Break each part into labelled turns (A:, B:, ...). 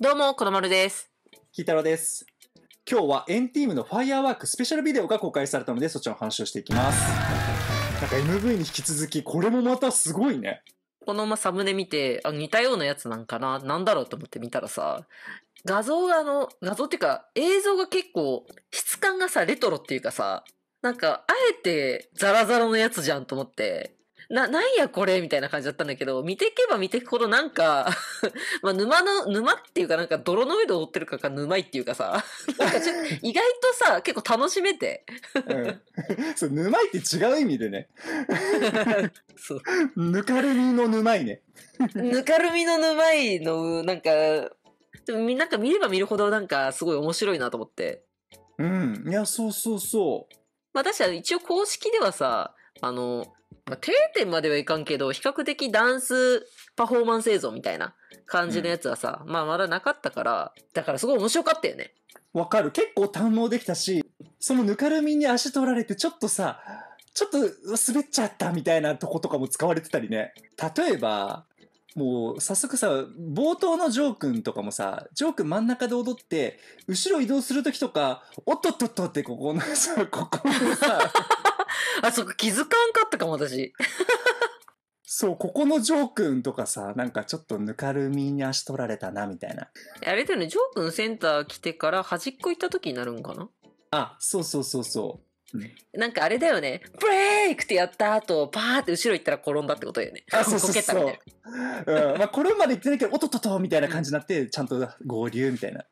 A: どうも、このまるです。キいたろです。今日はエンティームのファイアーワークスペシャルビデオが公開されたので、そちらの話をしていきます。なんか MV に引き続き、これもまたすごいね。
B: このまサムネ見て、あ、似たようなやつなんかななんだろうと思って見たらさ、画像があの、画像っていうか、映像が結構、質感がさ、レトロっていうかさ、なんか、あえてザラザラのやつじゃんと思って、な、なんやこれみたいな感じだったんだけど、見ていけば見ていくほどなんか まあ沼の、沼っていうかなんか泥の上で踊ってるかか沼いっていうかさ、なんかちょ意外とさ、結構楽しめて。う
A: ん。そう、沼いって違う意味でね。そう。ぬかるみの沼いね。ぬ
B: かるみの沼いの、なんか、でもなんか見れば見るほどなんかすごい面白いなと思って。
A: うん。いや、そうそうそう。
B: まあ確か一応公式ではさ、あの、まあ、定点まではいかんけど、比較的ダンスパフォーマンス映像みたいな感じのやつはさ、うん、まあまだなかったから、だからすごい面白かったよね。
A: わかる。結構堪能できたし、そのぬかるみに足取られてちょっとさ、ちょっと滑っちゃったみたいなとことかも使われてたりね。例えば、もう早速さ、冒頭のジョー君とかもさ、ジョー君真ん中で踊って、後ろ移動する時とか、おっとっとっとってここのさ、ここのさ、あ、そこ気づかんかったかも、私。そう、ここのジョー君とかさ、なんかちょっとぬかるみに足取られたな、みたいな。
B: あれだよね、ジョー君センター来てから端っこ行った時になるんかな
A: あ、そうそうそうそう。
B: なんかあれだよね。ブレイクってやった後、パーって後ろ行ったら転んだってことだよね。あ、そうそうそう。
A: うん。まあ、これまで言ってないけど、おとととみたいな感じになって、ちゃんと合流みたいな。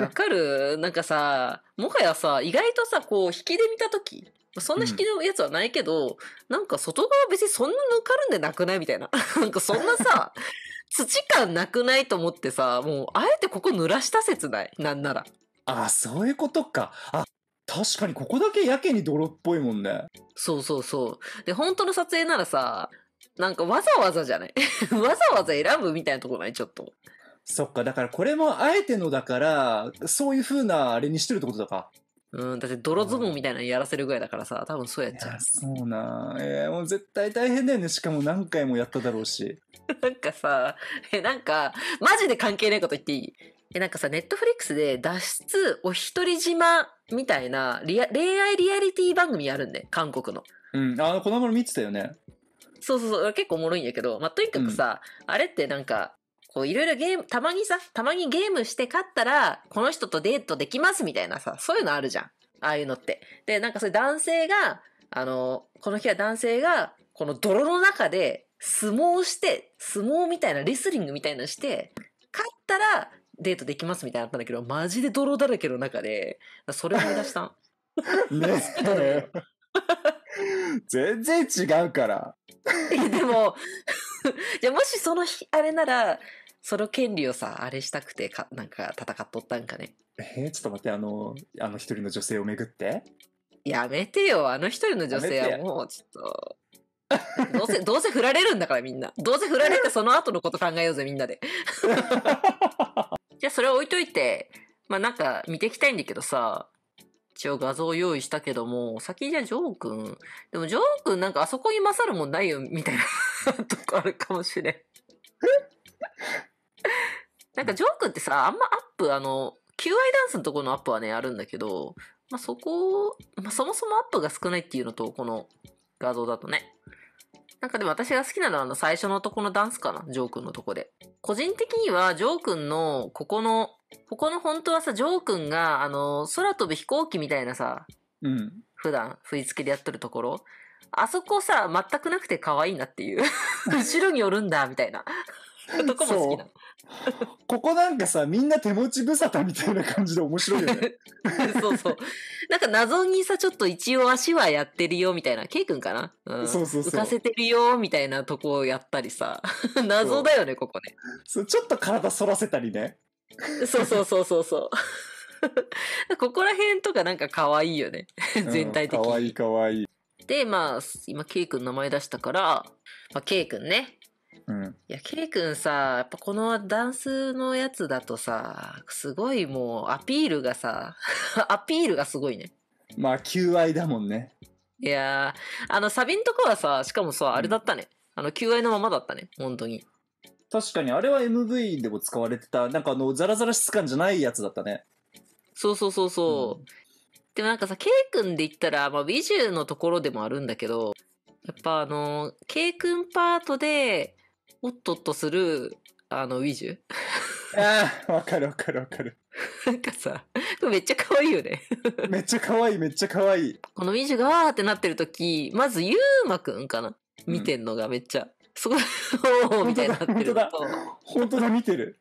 B: わかるなんかさ、もはやさ、意外とさ、こう、引きで見た時。そんな引きのやつはないけど、うん、なんか外側別にそんな抜かるんでなくないみたいな。なんかそんなさ、土感なくないと思ってさ、もう、あえてここ濡らした説ないなんなら。
A: ああ、そういうことか。あ、確かにここだけやけに泥っぽいもんね。そうそうそう。で、本
B: 当の撮影ならさ、なんかわざわざじゃない わざわざ選ぶみたいなとこないちょっと。
A: そっか、だからこれもあえてのだから、そういう風なあれにしてるってことだか。うん、だって泥相撲みたいなのやらせるぐらいだからさ、多分そうやっちゃう。そうなえー、もう絶対大変だよね。しかも何回もやっただろうし。
B: なんかさ、え、なんか、マジで関係ないこと言っていいえ、なんかさ、ネットフリックスで脱出お一人島みたいなリア恋愛リアリティ番組あるんで、韓国の。
A: うん、あの、この頃見てた
B: よね。そうそうそう、結構おもろいんやけど、まあ、とにかくさ、あれってなんか、こういろいろゲーム、たまにさ、たまにゲームして勝ったら、この人とデートできますみたいなさ、そういうのあるじゃん。ああいうのって。で、なんかそれ男性が、あの、この日は男性が、この泥の中で相撲して、相撲みたいな、レスリングみたいなのして、勝ったら、デートできますみたいなあったんだけど、マジで泥だらけの中で、それを思い出したん。
A: ねえ。全然違うから。
B: でも、じ ゃもしその日、あれなら、その権利をさ、あれしたくてか、なんか戦っとったんかね。えー、ちょっと待って、あの、あの一
A: 人の女性をめぐって
B: やめてよ、あの一人の女性はも
A: うちょっと。
B: どうせ、どうせ振られるんだからみんな。どうせ振られてその後のこと考えようぜみんなで。じゃあそれは置いといて、まあなんか見ていきたいんだけどさ、一応画像を用意したけども、先じゃジョー君。でもジョー君なんかあそこに勝るもんないよ、みたいな とこあるかもしれん。なんかジョー君ってさ、あんまアップ、あの、求愛ダンスのところのアップはね、あるんだけど、まあそこまあそもそもアップが少ないっていうのと、この画像だとね。なんかでも私が好きなのはあの最初のとこのダンスかな、ジョー君のとこで。個人的にはジョー君のここの、ここの本当はさ、ジョー君があの、空飛ぶ飛行機みたいなさ、うん、普段振り付けでやっとるところ、あそこさ、全くなくて可愛いなっていう。後ろに寄るんだ、みたいな。と こも
A: 好きな。ここなんかさ、みんな手持ち無沙汰みたいな感じで面白いよね。
B: そうそう。なんか謎にさ、ちょっと一応足はやってるよみたいな、ケイ君かな、うん、そうそうそう。浮かせてるよみたいなとこをやったりさ、謎だよね、ここね。そうちょっと
A: 体反らせたりね。そうそうそうそうそう。
B: ここら辺とかなんか可愛いよね。全体的に。可、う、愛、ん、い可愛いで、まあ、今、ケイ君名前出したから、まあ、ケイ君ね。うん。いや、ケイ君さ、やっぱこのダンスのやつだとさ、すごいもうアピールがさ、アピ
A: ールがすごいね。まあ、求愛だもんね。
B: いやあの、サビんとこはさ、
A: しかもさ、あれだったね。うん、あの、求愛のままだったね、本当に。確かに、あれは MV でも使われてた、なんかあの、ザラザラ質感じゃないやつだったね。そうそうそうそう。うん、
B: でもなんかさ、ケイ君で言ったら、まあ、ビジュのところでもあるんだけど、やっぱあの、ケイ君パートで、おっとっとする、あの、ウィジュ。ああ、わかるわかるわかる。なんかさ、めっちゃ可愛いよね。めっちゃ可愛い、めっちゃ可愛い。このウィジュがわーってなってる時、まずユーマくんかな見てんのがめっちゃ。すごい、おお、みたいになってると。
A: 本当だ、見てる。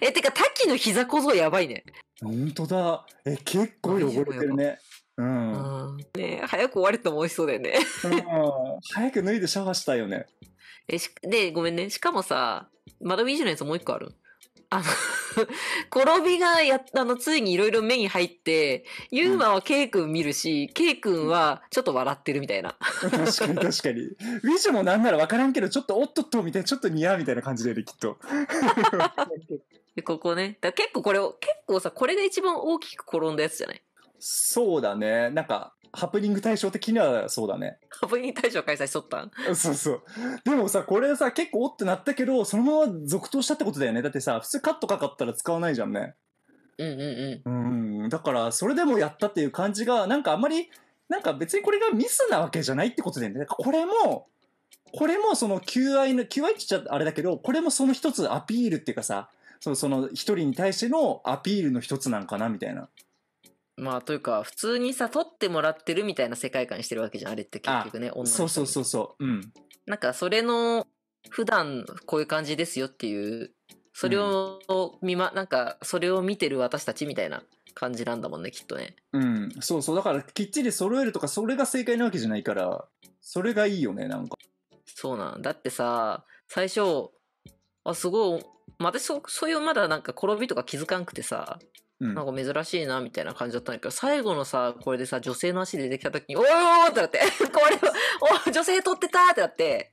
B: え、てか、滝の膝小僧やばいね。
A: 本当だ。え、結構汚れてるね。うん。うん、ね早く終われても美味しそうだよね。うん。早く脱いでシャワーしたいよね。
B: え、し、で、ごめんね。しかもさ、だビージュのやつもう一個ある。あの 転びがや、あの、ついにいろいろ目に入って、ユーマはイ君見るし、ケイ君はちょっと笑ってるみたいな。
A: 確かに確かに。ウィジュもなんならわからんけど、ちょっとおっとっとみたいな、ちょっと似合うみたいな感じだよね、きっと。で
B: ここね。だ結構これを、結構さ、これが一番大き
A: く転んだやつじゃないそうだね。なんか、ハプニング対象的にはそうだね。ハプニング対象開催しとったんそうそう。でもさ、これさ、結構おってなったけど、そのまま続投したってことだよね。だってさ、普通カットかかったら使わないじゃんね。
B: うんう
A: んうん。うん。だから、それでもやったっていう感じが、なんかあんまり、なんか別にこれがミスなわけじゃないってことだよね。これも、これもその求愛の、求愛って言っちゃあれだけど、これもその一つアピールっていうかさ、その、その一人に対してのアピールの一つなんかなみたいな。
B: まあ、というか、普通にさ、撮ってもらってるみたいな世界観してるわけじゃん、あれって結局ね、女のそうそ
A: うそうそう。うん。
B: なんか、それの、普段こういう感じですよっていう、それを見ま、うん、なんか、それを見てる私たちみたいな感じなんだもんね、きっとね。
A: うん。そうそう。だから、きっちり揃えるとか、それが正解なわけじゃないから、それがいいよね、なんか。
B: そうなんだってさ、最初、あ、すごい、まあ、私そ、そういうまだなんか転びとか気づかんくてさ、なんか珍しいな、みたいな感じだったんだけど、最後のさ、これでさ、女性の足出てきた時に、おーおーってなって、これ、お女性取ってたってなって。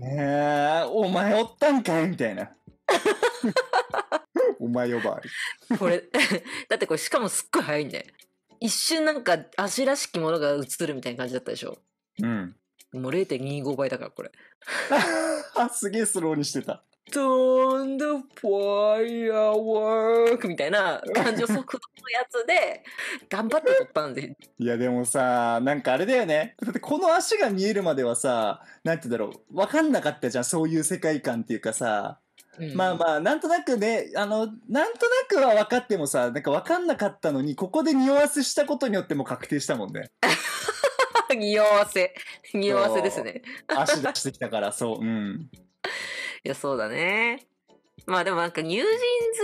A: ねえ、お前おったんかいみたいな。お前呼ばわり。これ、
B: だってこれしかもすっごい早いんで。一瞬なんか足らしきものが映るみたいな感じだったでしょ。
A: うん。も
B: う0.25倍だから、これ。
A: あ、すげえスローにしてた。
B: ーンドファイアワークみたいな感情速度のやつで、
A: 頑張って撮ったんで。いやでもさ、なんかあれだよね。だってこの足が見えるまではさ、なんて言うんだろう、わかんなかったじゃん、そういう世界観っていうかさ。うん、まあまあ、なんとなくね、あの、なんとなくは分かってもさ、なんか分かんなかったのに、ここで匂わせしたことによっても確定したもんね。
B: 匂わせ。匂わせですね。足出
A: してきたから、そう。うん。
B: や、そうだね。まあでもなんかニュージーン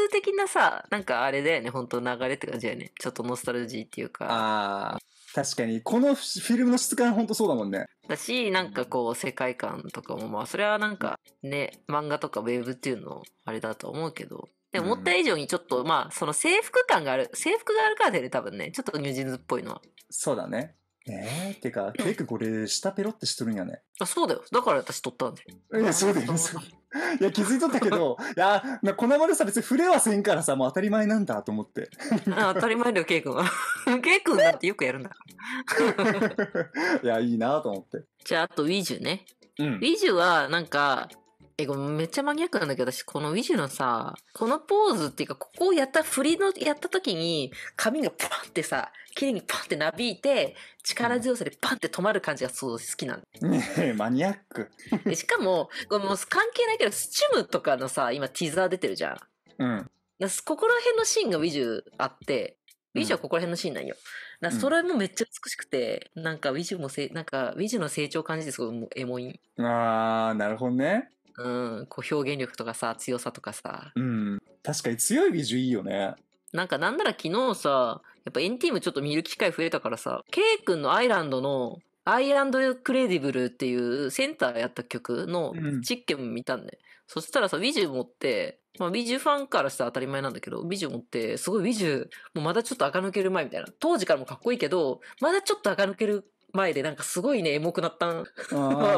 B: ズ的なさ、なんかあれだよね、本当流れって感じだよね。ちょっとノスタルジーっていうか。ああ。
A: 確かに、このフィルムの質感ほんとそうだもんね。だ
B: し、なんかこう、世界観とかも、まあ、それはなんかね、漫画とかウェブっていうの、あれだと思うけど。でも、思った以上にちょっと、まあ、その制服感がある、制服があるからよね、多分ね、ちょっとニュージーンズっぽいのは。そうだね。
A: えー、てか、ケイクこれ、下ペロってしとるんや
B: ね。あ、そ
A: うだよ。だから私取ったんで。いや、そうだよいや、気づいとったけど、いや、なま丸さ、別に触れはせんからさ、もう当たり前なんだと思って。あ当たり前だよ、ケイ君は。ケイ君なんてよくやるんだ。いや、いいなと思って。じゃあ、あと、ウィジュね。う
B: ん、ウィジュは、なんか、めっちゃマニアックなんだけど、私、このウィジュのさ、このポーズっていうか、ここをやった、振りの、やった時に、髪がパンってさ、綺麗にパンってなびいて、力強さでパンって止まる感じがそう好きなん
A: ねえ、マニアック。
B: でしかも、これもう関係ないけど、スチュムとかのさ、今ティザー出てるじゃん。うん。ここら辺のシーンがウィジュあって、ウィジュはここら辺のシーンなんよ。うん、それもめっちゃ美しくて、なんかウィジュもせ、なんかウィジュの成長感じですごいエモい。
A: あー、なるほどね。う
B: んこう表現力とかさ強さとかさ
A: うん確かに強いビジュいいよね
B: なんかなんなら昨日さやっぱエンティームちょっと見る機会増えたからさ K 君のアイランドのアイランドクレディブルっていうセンターやった曲の実験も見たんで、うん、そしたらさ、ビジュ持って、まあビジュファンからしたら当たり前なんだけど、ビジュ持って、すごいビジュ、もうまだちょっと垢抜ける前みたいな。当時からもかっこいいけど、まだちょっと垢抜ける前でなんかすごいね、エモくなったん。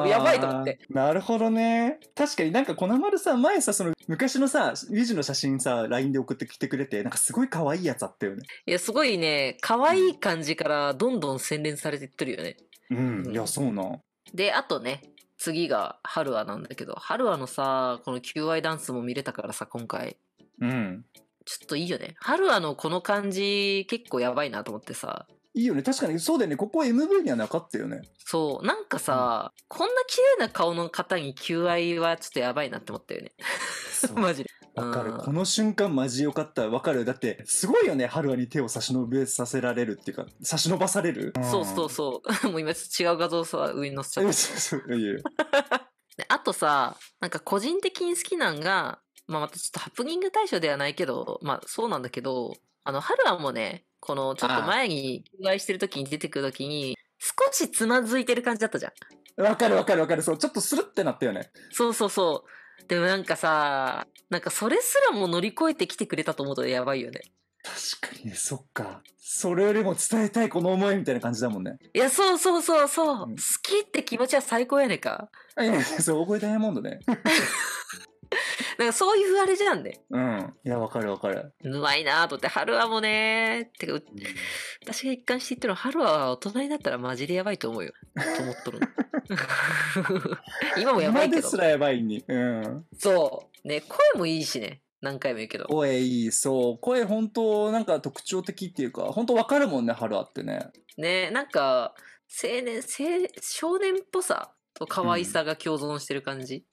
B: やばいと
A: 思って。なるほどね。確かになんか、この丸さ、前さ、その、昔のさ、ウィジの写真さ、LINE で送ってきてくれて、なんかすごい可愛いやつあったよね。
B: いや、すごいね、可愛い感じからどんどん洗練されていってるよね。
A: うん、うん、いや、そうな。
B: で、あとね、次が春はなんだけど、春はのさ、この求愛ダンスも見れたからさ、今回。うん。ちょっといいよね。春はのこの感じ結構やばいなと思
A: ってさ。いいよね。確かに、そうだよね。ここ MV にはなかったよね。
B: そう。なんかさ、こんな綺麗な顔の方に求愛はちょっとやばいなって思ったよね。
A: マジで。わかる、この瞬間マジよかった。わかる。だって、すごいよね。春はに手を差し伸べさせられるっていうか、差し伸ばされる。そうそう
B: そう。もう今違う画像さ、上に載せちゃった。そうそう。いいや。あとさ、なんか個人的に好きなんが、まあまたちょっとハプニング対象ではないけど、まあそうなんだけど、あの、春はもうね、この、ちょっと前にお会いしてる時に出てくる時に、少しつまずいてる感じだったじゃ
A: ん。わかるわかるわかる。そう、ちょっとスルってなったよね。
B: そうそうそう。でもなんかさ、なんかそれすらも乗り越えてきてくれたと思うとやばいよね。
A: 確かにね、そっか。それよりも伝えたいこの思いみたいな感じだもんね。
B: いや、そうそうそうそう。うん、好きって気持ちは最高やねんか。いや、そ
A: う、覚えダイヤモンね。
B: なんかそういうあれじゃんね。
A: うん。いや、わかるわかる。
B: うまいなと思って、春はもねてか、私が一貫して言ってるのは、春は大人になったらマジでやばいと思うよ。
A: と思っとるの。今もやばいけど。今ですらやばいに。うん。そう。ね、声もいいしね。何回も言うけど。声いい、そう。声本当なんか特徴的っていうか、本当わかるもんね、春はってね。
B: ね、なんか、青年、青、少年っぽさと可愛さが共存してる感じ。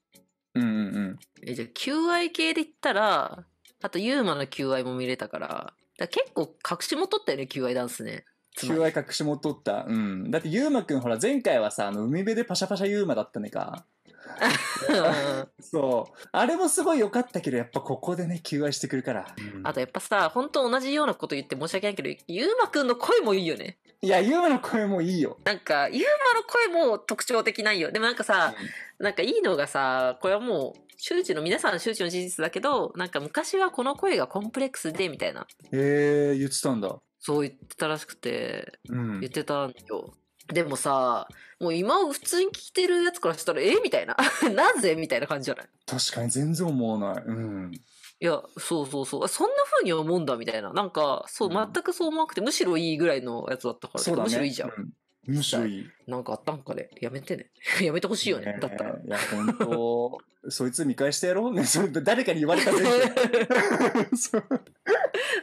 A: うんうんうん。
B: え、じゃあ、求愛系で言ったら、あと、ユーマの求愛も見れたから、から結構隠しも取ったよね、求愛ダンス
A: ね。求愛隠しも取った。うん。だって、ユーマくんほら、前回はさ、あの、海辺でパシャパシャユーマだったねか。そう。あれもすごい良かったけど、やっぱここでね、求愛してくるから。う
B: ん、あとやっぱさ、本当同じようなこと言って申し訳ないけど、ゆうまくんの声もいいよね。
A: いや、ゆうまの声もいいよ。
B: なんか、ゆうまの声も特徴的ないよ。でもなんかさ、うん、なんかいいのがさ、これはもう、周知の皆さん周知の事実だけど、なんか昔はこの声がコンプレックスで、みたいな。
A: へえー、言ってたんだ。
B: そう言ってたらしくて、うん、言ってたんよ。でもさ、もう今普通に聞いてるやつからしたら、えみたいな。なぜみたいな感じじゃない
A: 確かに全然思わない。うん。い
B: や、そうそうそう。そんな風に思うんだみたいな。なんか、そう、うん、全くそう思わなくて、むしろいいぐらいのやつだったから、ね、むしろいいじゃん。うんむしろいい。
A: なんかあったんかね。やめてね。やめてほしいよね。ねだったら。いや、本当そいつ見返してやろうね。それ誰かに言われたぜ。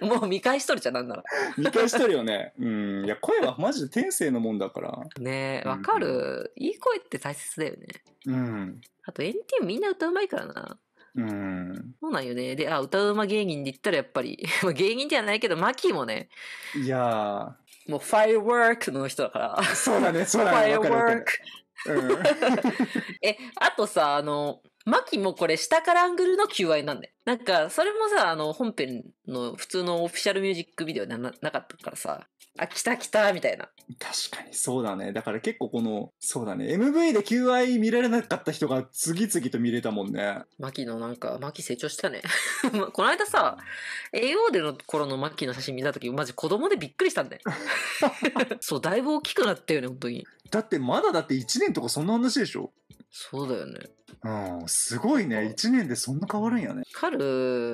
A: もう見返しとるじゃんなんなら。見返しとるよね。うん。いや、声はマジで天性のもんだから。
B: ねえ、わかる、うん、いい声って大切だよね。うん。あと、エンティンみんな歌うまいからな。
A: うん、
B: そうなんよね。で、あ、歌うま芸人で言ったらやっぱり、芸人ではないけど、マキーもね。
A: いやもう、ファイワークの人だから。そうだね、そうだね。ファイワーク。うん、
B: え、あとさ、あの、マキもこれ下からアングルの QI なんだよ。なんか、それもさ、あの、本編の普通のオフィシャルミュージックビデオではななかったからさ、あ、来た来た、みたいな。
A: 確かにそうだね。だから結構この、そうだね。MV で求愛見られなかった人が次々と見れたもんね。
B: マキのなんか、マキ成長したね。この間さ、AO での頃のマキの写真見た時、マジ子供でびっくりしたんだよ。
A: そう、だいぶ大きくなったよね、本当に。だってまだだって1年とかそんな話でしょそうだよね。うん、すごいね。1年でそんな変わるんやね。カル、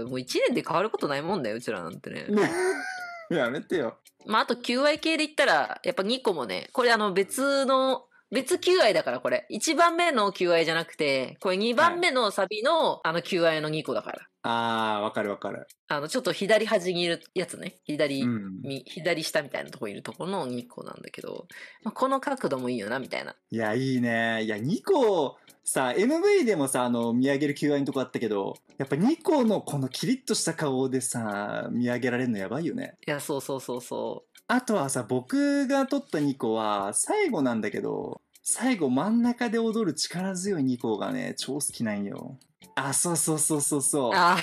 B: もう1年で変わることないもんだよ、うちらなんてね。やめてよ。まあ、あと QI 系で言ったら、やっぱ2個もね、これあの別の別求愛だからこれ。1番目の求愛じゃなくて、これ2番目のサビの、あの求愛の2個だから。
A: ああ、わかるわかる。
B: あの、ちょっと左端にいるやつね。左、うん、左下みたいなとこいるとこの2個なんだけど、まあ、この角度
A: もいいよな、みたいな。いや、いいね。いや、2個、さ、MV でもさ、あの、見上げる求愛のとこあったけど、やっぱ2個のこのキリッとした顔でさ、見上げられるのやばいよね。いや、そうそうそうそう。あとはさ、僕が撮った2個は、最後なんだけど、最後真ん中で踊る力強い2個がね、超好きなんよ。あ、そうそうそうそうそう。あ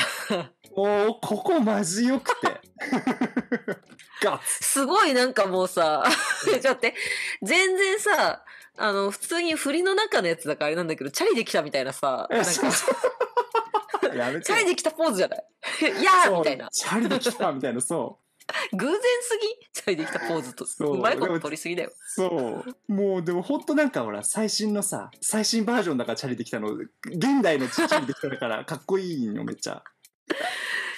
A: もう、ここマジよくて。ガッツ。すごいなん
B: かもうさ、ちょっと待って、全然さ、あの、普通に振りの中のやつだからあれなんだけど、チャリできたみたいなさ、なんか チ
A: ャ
B: リできたポーズじゃないいやーみたいな。
A: チャリできたみたいな、そう。
B: 偶然すぎそれできたポー
A: ズと。うまいこと取りすぎだよ。そう。もう、でもほんとなんかほら、最新のさ、最新バージョンだからチャリできたの、現代のチャリできたから、かっこいいよ、めっちゃ。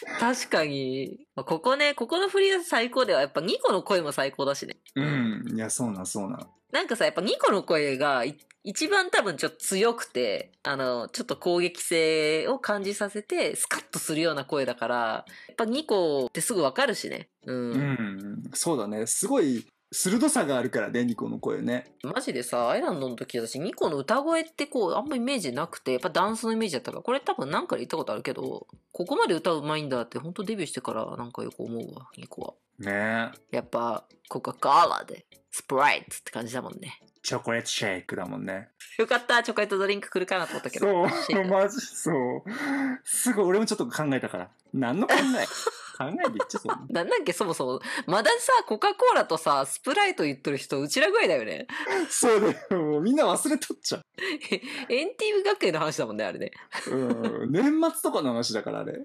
B: 確かに、まあ、ここね、ここのフリーズ最高では、やっぱニコの声も最高
A: だしね。うん、いや、そうなん、そうなん。
B: なんかさ、やっぱニコの声が一番多分ちょっと強くて、あの、ちょっと攻撃性を感じさせて、スカッとするような声だから、やっぱニコってすぐわかるしね。
A: うん、うん、そうだね。すごい、鋭さがあるからね、ニコの声ね。
B: マジでさ、アイランドの時私、ニコの歌声ってこう、あんまイメージなくて、やっぱダンスのイメージだったから、これ多分何かか言ったことあるけど、ここまで歌うまいんだって、本当デビューしてからなんかよく思うわ、ニコは。ねえ。やっぱ、コ
A: カ・ガーラで、スプライトって感じだもんね。チョコレートシェイクだもんね。
B: よかった、チョコレートドリンク来るかなと思ったけど。そう、
A: マジそう。すごい、俺もちょっと考えたから。何の考え考えていっちゃそう。
B: なんだっけ、そもそも。まださ、コカ・コーラとさ、スプライト言ってる人、うちらぐらいだよね。そうだよ。もうみんな忘れとっちゃう。エンティー学園の話だもんね、あれね。
A: うん。年末とかの話だから、あれ。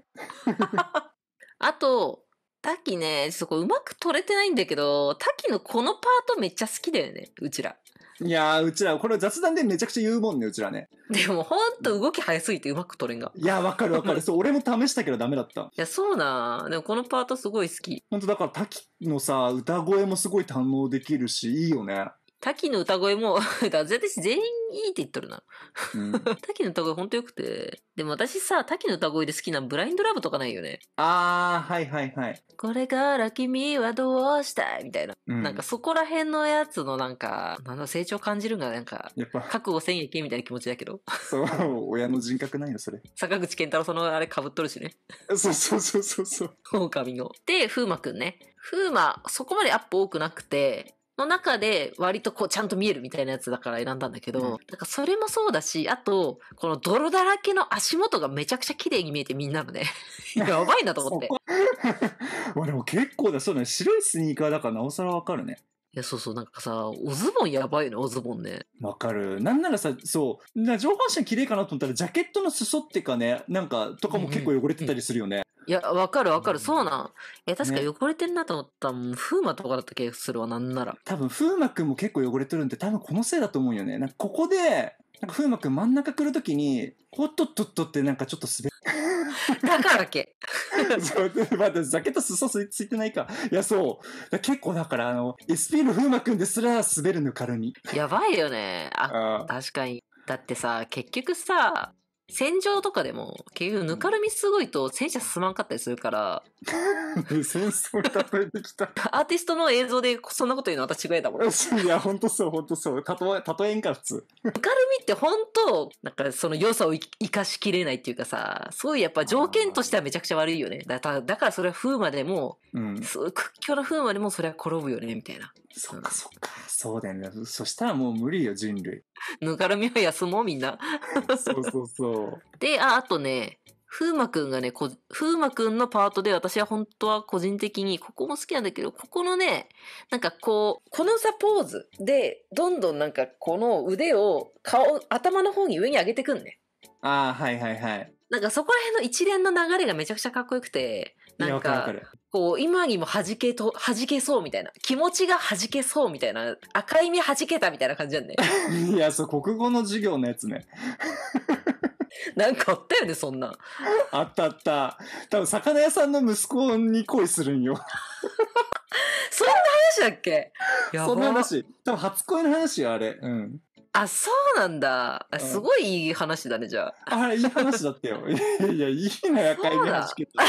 B: あと、タキね、そこうまく撮れてないんだけど、タキのこのパートめっちゃ好きだよね、
A: うちら。いやー、うちら、これ雑談でめちゃくちゃ言うもんね、うちらね。でもほんと動き早すぎてうまく取れんが。いや、わかるわかる。そう、俺も試したけどダメ
B: だった。いや、そうなでもこのパートすごい好き。ほんとだから、滝のさ、歌声もすご
A: い堪能できるし、いいよね。
B: 滝の歌声も だ私全員いいって言っとるな。うん、滝の歌声ほんとよくて。でも私さ、滝の歌声で好きなブラインドラブとかないよね。
A: あー、はいはいはい。
B: これから君はどうしたいみたいな、うん、なんかそこら辺のやつのなんか、あの成長感じるんがなんか、やっぱ覚悟せんやけみたいな気持ちだけ
A: ど。そう、親の人格ないよ、それ。
B: 坂口健太郎そのあれかぶっとるしね。そうそうそうそうそう。狼の。で、風磨くんね。風磨、そこまでアップ多くなくて、の中で割とこうちゃんと見えるみたいなやつだから選んだんだけど、うん、なんかそれもそうだし、あと、この泥だらけの足元がめちゃくちゃ綺麗に見えてみんなのね。やばいなと思って。
A: 俺 も結構だ、そうだね。白いスニーカーだからなおさらわかるね。や、そうそう、なんかさ、おズボンやばいよね、おズボンね。わかる。なんならさ、そう、な上半身綺麗かなと思ったら、ジャケットの裾ってかね、なんか、とかも結構汚れてたりするよね。うんうんうん、いや、わかるわかる、そうなん。え、確か汚れてんなと思ったもん、ね、風磨とかだった気がするわ、なんなら。多分、風磨くんも結構汚れてるんで、多分このせいだと思うよね。なんかここで、なんか風磨くん真ん中来るときに、おっとっとっとってなんかちょっと滑だからけ。そう、まだジャケット裾つついてないか。いや、そう。結構だから、あの、SP の風磨くんですら滑るぬかるみ。
B: やばいよね。あ、あ確かに。だってさ、結局さ、戦場とかでも、結局、ぬかるみすごいと戦車進
A: まんかったりするから。戦争例えて
B: きた。アーティストの映像でそんなこと言うの私違いだもん。
A: いや、ほんとそう、ほんとそう。例え、例えんか、普通。
B: ぬかるみって本当なんかその良さを生かしきれないっていうかさ、すごいやっぱ条件としてはめちゃくちゃ悪いよね。だだからそれは風魔でも、うん。屈強な風魔でもそれは転ぶよね、みたい
A: な。そっかそっか。そうだよね。そしたらもう無理よ、人類。ぬかるみは休もう、みんな。そうそうそう。
B: で、あ、あとね、風磨くんがね、風磨くんのパートで私は本当は個人的に、ここも好きなんだけど、ここのね、なんかこう、このさ、ポーズで、どんどんなんかこの腕を顔、頭の方に上に上げてくんね。
A: ああ、はいはいはい。
B: なんかそこら辺の一連の流れがめちゃくちゃかっこよくて、なんか、かこう、今にも弾けと、弾けそうみたいな。気持ちが弾けそうみたいな。赤い目弾けたみたいな感じなんだよ。
A: いや、そう、国語の授業のやつね。なんかあったよね、そんな。あったあった。多分、魚屋さんの息子に恋するんよ。そんな話だっけ そんな話。多分、初恋の話よ、あれ。うん。あ、そうなんだ。
B: うすごいいい話だね、じゃ
A: あ。あれ、いい話だったよ。いや、いいな、赤い目弾けた。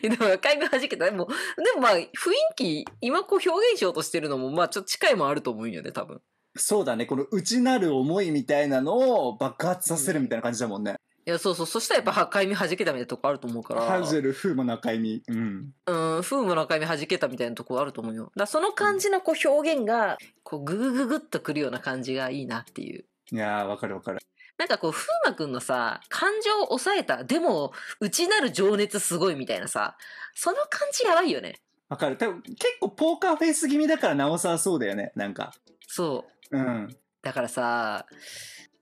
B: でも海軍弾けた。でも、でもまあ、雰囲気、今こう表現
A: しようとしてるのも、まあちょっと近いもあると思うんよね、多分。そうだね。この内なる思いみたいなのを爆発させるみたいな感じだもんね。うん、いや、そうそう。そしたらやっぱ、赤い実弾けたみたいなとこあると思うから。ハジェル、風も中い実。うん。
B: うん、風も中い弾けたみたいなとこあると思うよ。だその感じのこう表現が、こう、ぐぐぐぐっとくるような感じがいいなっていう。いやー、わかるわかる。なんかこう、風磨くんのさ、感情を抑えた、でも、内なる情熱すごいみたいなさ、その感じやばいよね。わかる。多分結構ポーカーフェイス気味だからなおさそうだよね、なんか。そう。うん。だからさ、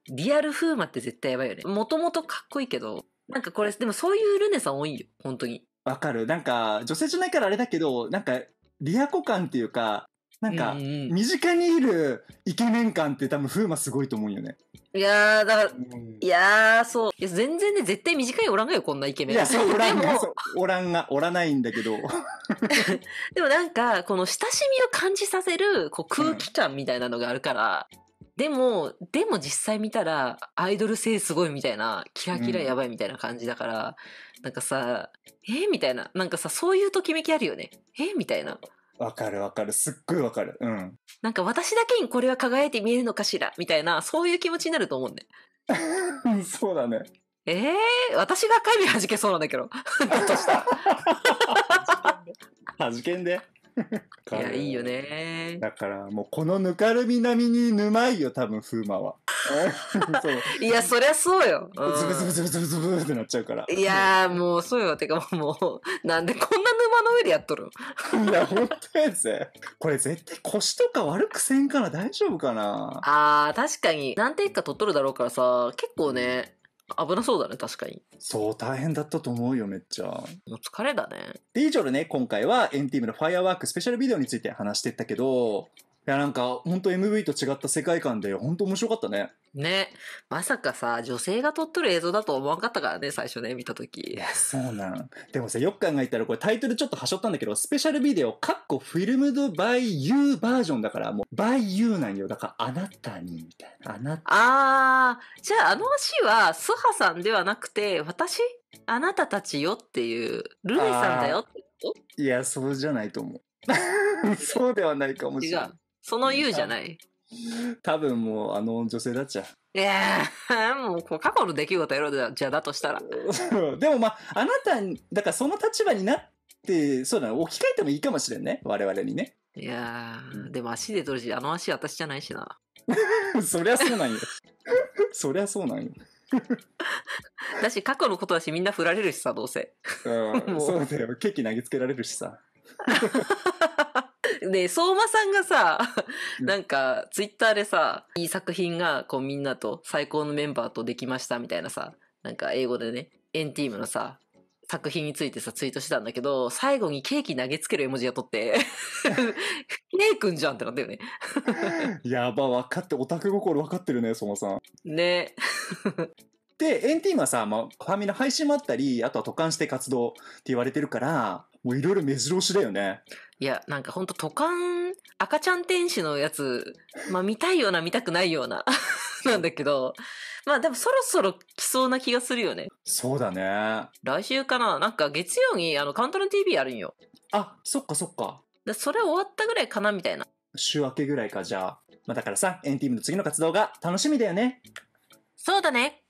B: リアル風磨って絶対やばいよね。もともとかっこいいけど、なんかこれ、でもそういうルネさん多い
A: よ、本当に。わかる。なんか、女性じゃないからあれだけど、なんか、リアコ感っていうか、なんか、身近にいるイケメン感って多分、風磨すごいと思うよね。い
B: やー、だから、いやー、そう。いや、全然ね、絶対短いおらんがよ、こんなイケメン。いや、そう、おらんが、
A: おらんが、おらないんだけど。
B: でもなんか、この親しみを感じさせる、こう、空気感みたいなのがあるから、うんでも、でも実際見たら、アイドル性すごいみたいな、キラキラやばいみたいな感じだから、うん、なんかさ、えー、みたいな、なんかさ、そういうときめきあるよね。えー、みたいな。
A: わかるわかる。すっごいわかる。うん。
B: なんか私だけにこれは輝いて見えるのかしらみたいな、そういう気持ちになると思うんね。そうだね。ええー、私がカビ弾けそうなんだけど。だ とした。はじけんで。
A: いや、い
B: いよね。
A: だからもうこのぬかるみ並みに沼いよ、多分、風磨は。
B: いや、そりゃそうよ。ズブズブズ
A: ブズブズブってなっちゃうから。い
B: やもうそうよ。てかもう、なんでこんな沼の上でやっとる
A: いや、ほんとやぜ。これ絶対腰とか悪くせんから大丈夫かな。
B: あー、確かに。何点か取っとるだろうからさ、結構ね、危なそうだね、確かに。
A: そう、大変だったと思うよ、めっちゃ。疲れだね。で、以上でね、今回は NTM のファイアワークスペシャルビデオについて話してったけど、いや、なんか、ほんと MV と違った世界観で、本当面白かったね。
B: ね。まさか
A: さ、女性が撮っとる映像だと思わんかったからね、最初ね、見たとき。いや、そうなん。でもさ、よく考えたら、これタイトルちょっとはしょったんだけど、スペシャルビデオ、カッコフィルムドバイユーバージョンだから、もう、バイユーなんよ。だから、あなたに、みたいな。あなた。あ
B: じゃああの足は、スハさんではなくて、私あなたたちよっ
A: ていう、ルネさんだよってこといや、そうじゃないと思う。そうではないかもしれない。違う。
B: そのーじゃない。
A: 多分もうあの女性だっちゃ。
B: いやもう過去の出来事やろうじゃだとしたら。
A: でもまあ、あなた、だからその立場になって、そうだな、置き換えてもいいかもしれんね。我々にね。
B: いやでも足で取るし、あの足私じゃないしな。
A: そりゃそうなんよ。そりゃそうなんよ。
B: だし、過去のことだし、みんな振られるしさ、どうせ。
A: うん、そうだよ。ケーキ投げつけられるしさ。
B: で、相馬さんがさ、なんか、ツイッターでさ、いい作品が、こうみんなと、最高のメンバーとできましたみたいなさ、なんか英語でね、エンティームのさ、作品についてさ、ツイートしてたんだけど、最後にケーキ投げつける絵文字が取って、ねえく
A: んじゃんってなったよね。やば、分かって、オタク心分かってるね、相馬さん。ね。で、エンティームはさ、まあ、ファミの配信もあったり、あとは渡韓して活動って言われてるから、もういろいろ目白押しだよね。いや、なんかほんと、都館、
B: 赤ちゃん天使のやつ、まあ見たいような、見たくないような、なんだけど、まあでもそろそろ来そうな気がするよね。
A: そうだね。
B: 来週かななんか月曜に、あの、カウントの TV あるんよ。
A: あ、そっかそっか。
B: で、それ終わったぐらいかな
A: みたいな。週明けぐらいか、じゃあ。まあだからさ、エンティームの次の活動が楽しみだよね。そうだね。